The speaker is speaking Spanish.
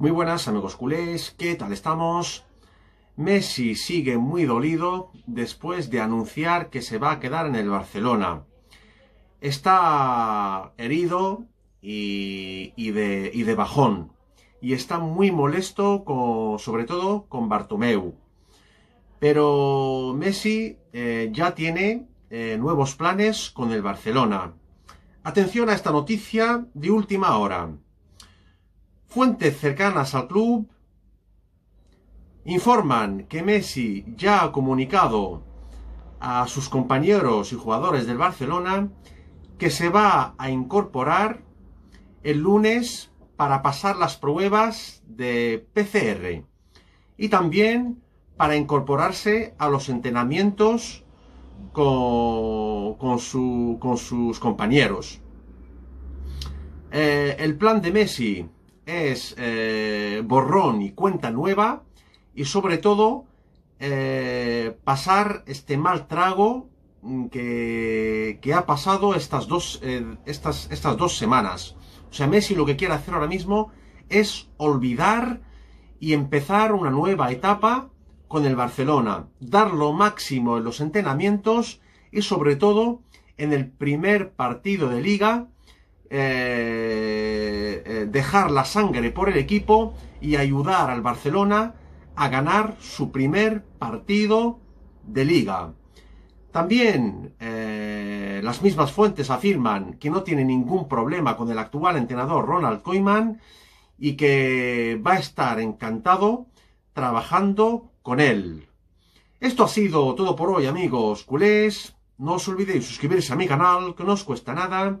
Muy buenas amigos culés, ¿qué tal estamos? Messi sigue muy dolido después de anunciar que se va a quedar en el Barcelona. Está herido y, de, bajón. Y está muy molesto, sobre todo con Bartomeu. Pero Messi eh, ya tiene eh, nuevos planes con el Barcelona. Atención a esta noticia de última hora. Fuentes cercanas al club informan que Messi ya ha comunicado a sus compañeros y jugadores del Barcelona que se va a incorporar el lunes para pasar las pruebas de PCR y también para incorporarse a los entrenamientos con, sus compañeros. Eh, el plan de Messi es eh, borrón y cuenta nueva y sobre todo eh, pasar este mal trago mm, que, ha pasado estas dos, eh, estas, estas dos semanas. O sea, Messi lo que quiere hacer ahora mismo es olvidar y empezar una nueva etapa con el Barcelona, dar lo máximo en los entrenamientos y sobre todo en el primer partido de liga eh, eh, dejar la sangre por el equipo y ayudar al Barcelona a ganar su primer partido de liga. También eh, las mismas fuentes afirman que no tiene ningún problema con el actual entrenador Ronald Koeman y que va a estar encantado trabajando con él. Esto ha sido todo por hoy amigos culés. No os olvidéis suscribirse a mi canal, que no os cuesta nada